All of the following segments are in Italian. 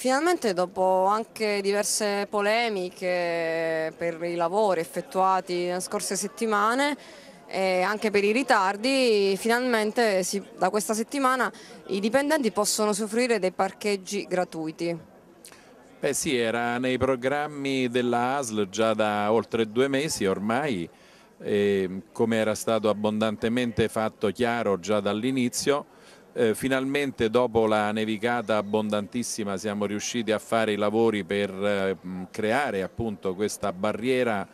Finalmente dopo anche diverse polemiche per i lavori effettuati nelle scorse settimane e anche per i ritardi, finalmente si, da questa settimana i dipendenti possono soffrire dei parcheggi gratuiti. Beh sì, era nei programmi della ASL già da oltre due mesi ormai, e come era stato abbondantemente fatto chiaro già dall'inizio, eh, finalmente dopo la nevicata abbondantissima siamo riusciti a fare i lavori per eh, creare appunto questa barriera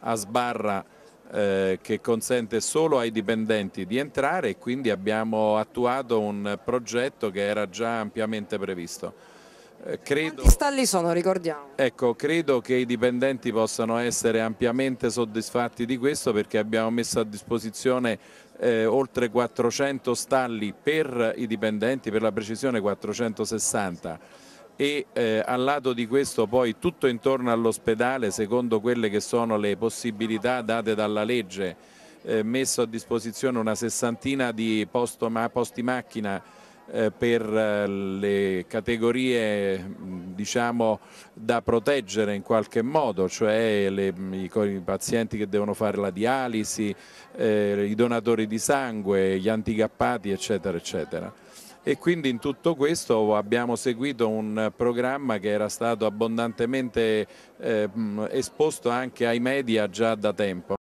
a sbarra eh, che consente solo ai dipendenti di entrare e quindi abbiamo attuato un progetto che era già ampiamente previsto. Eh, credo, Quanti stalli sono, ricordiamo? Ecco, credo che i dipendenti possano essere ampiamente soddisfatti di questo perché abbiamo messo a disposizione eh, oltre 400 stalli per i dipendenti, per la precisione 460 e eh, al lato di questo poi tutto intorno all'ospedale secondo quelle che sono le possibilità date dalla legge eh, messo a disposizione una sessantina di posto, ma, posti macchina eh, per eh, le categorie diciamo, da proteggere in qualche modo, cioè le, i, i, pazienti che devono fare la dialisi, eh, i donatori di sangue, gli anticappati eccetera eccetera. E quindi in tutto questo abbiamo seguito un programma che era stato abbondantemente eh, esposto anche ai media già da tempo.